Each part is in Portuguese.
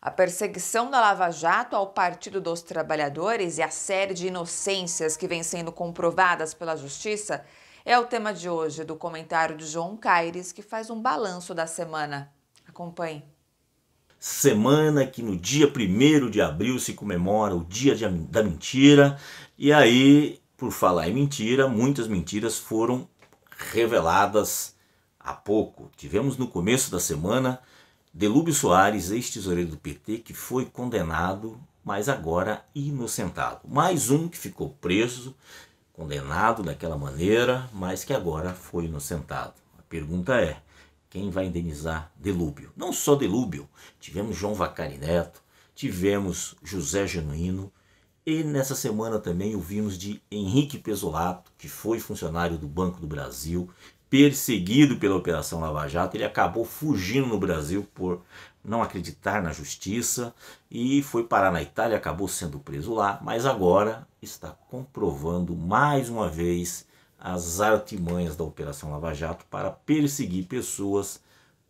A perseguição da Lava Jato ao Partido dos Trabalhadores e a série de inocências que vem sendo comprovadas pela Justiça é o tema de hoje do comentário de João Caires, que faz um balanço da semana. Acompanhe. Semana que no dia 1 de abril se comemora o Dia da Mentira, e aí, por falar em mentira, muitas mentiras foram reveladas há pouco. Tivemos no começo da semana Delúbio Soares, ex-tesoureiro do PT, que foi condenado, mas agora inocentado. Mais um que ficou preso, condenado daquela maneira, mas que agora foi inocentado. A pergunta é: quem vai indenizar Delúbio? Não só Delúbio, tivemos João Vacari Neto, tivemos José Genuíno, e nessa semana também ouvimos de Henrique Pesolato, que foi funcionário do Banco do Brasil, perseguido pela Operação Lava Jato, ele acabou fugindo no Brasil por não acreditar na justiça e foi parar na Itália, acabou sendo preso lá, mas agora está comprovando mais uma vez as artimanhas da Operação Lava Jato para perseguir pessoas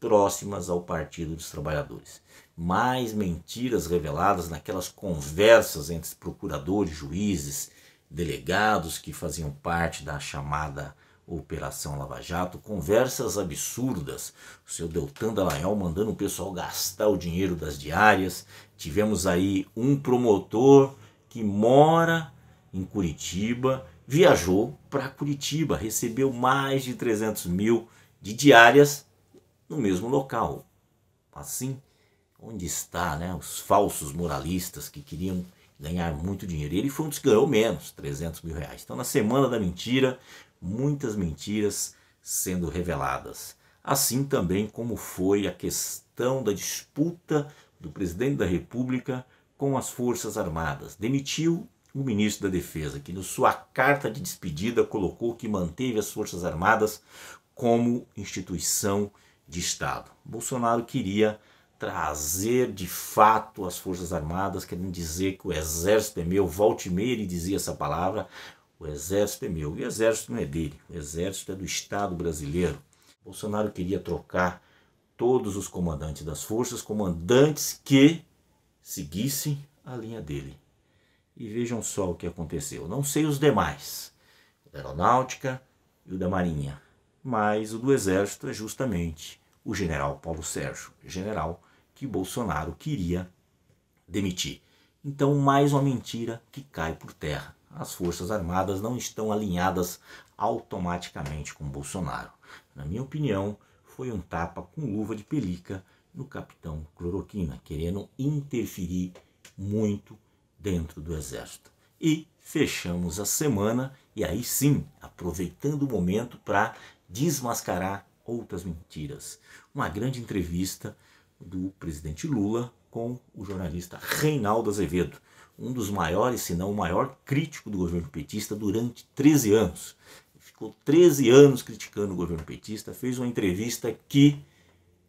próximas ao Partido dos Trabalhadores mais mentiras reveladas naquelas conversas entre procuradores, juízes, delegados que faziam parte da chamada Operação Lava Jato, conversas absurdas. O seu Deltan Dallagnol mandando o pessoal gastar o dinheiro das diárias. Tivemos aí um promotor que mora em Curitiba, viajou para Curitiba, recebeu mais de 300 mil de diárias no mesmo local. Assim, onde está, né? Os falsos moralistas que queriam ganhar muito dinheiro. E ele foi um dos que ganhou menos, 300 mil reais. Então, na semana da mentira, muitas mentiras sendo reveladas. Assim também como foi a questão da disputa do presidente da República com as Forças Armadas. Demitiu o ministro da Defesa, que, na sua carta de despedida, colocou que manteve as Forças Armadas como instituição de Estado. Bolsonaro queria trazer de fato as Forças Armadas, querendo dizer que o Exército é meu. Volte meia ele dizia essa palavra: o Exército é meu. E o Exército não é dele, o Exército é do Estado brasileiro. Bolsonaro queria trocar todos os comandantes das forças, comandantes que seguissem a linha dele. E vejam só o que aconteceu. Não sei os demais, o da Aeronáutica e o da Marinha, mas o do Exército é justamente o general Paulo Sérgio, general que Bolsonaro queria demitir. Então, mais uma mentira que cai por terra. As Forças Armadas não estão alinhadas automaticamente com Bolsonaro. Na minha opinião, foi um tapa com luva de pelica no capitão Cloroquina, querendo interferir muito dentro do Exército. E fechamos a semana, e aí sim, aproveitando o momento para desmascarar outras mentiras. Uma grande entrevista do presidente Lula com o jornalista Reinaldo Azevedo, um dos maiores, se não o maior crítico do governo petista durante 13 anos. Ficou 13 anos criticando o governo petista, fez uma entrevista que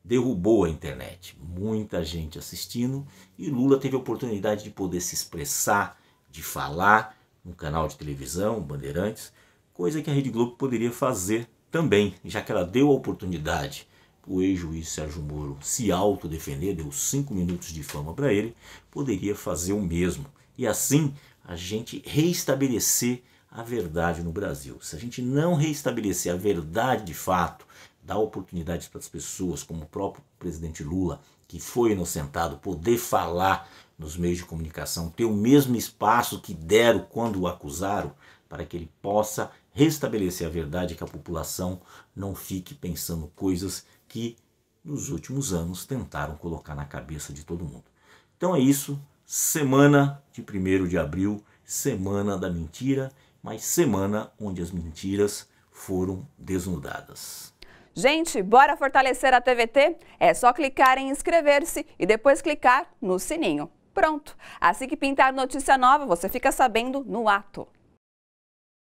derrubou a internet. Muita gente assistindo e Lula teve a oportunidade de poder se expressar, de falar no canal de televisão, Bandeirantes, coisa que a Rede Globo poderia fazer também, já que ela deu a oportunidade o ex-juiz Sérgio Moro se autodefender, deu cinco minutos de fama para ele, poderia fazer o mesmo. E assim a gente reestabelecer a verdade no Brasil. Se a gente não reestabelecer a verdade de fato, dar oportunidade para as pessoas, como o próprio presidente Lula, que foi inocentado, poder falar nos meios de comunicação, ter o mesmo espaço que deram quando o acusaram, para que ele possa restabelecer a verdade que a população não fique pensando coisas que nos últimos anos tentaram colocar na cabeça de todo mundo. Então é isso, semana de 1 de abril, semana da mentira, mas semana onde as mentiras foram desnudadas. Gente, bora fortalecer a TVT? É só clicar em inscrever-se e depois clicar no sininho. Pronto! Assim que pintar notícia nova, você fica sabendo no ato.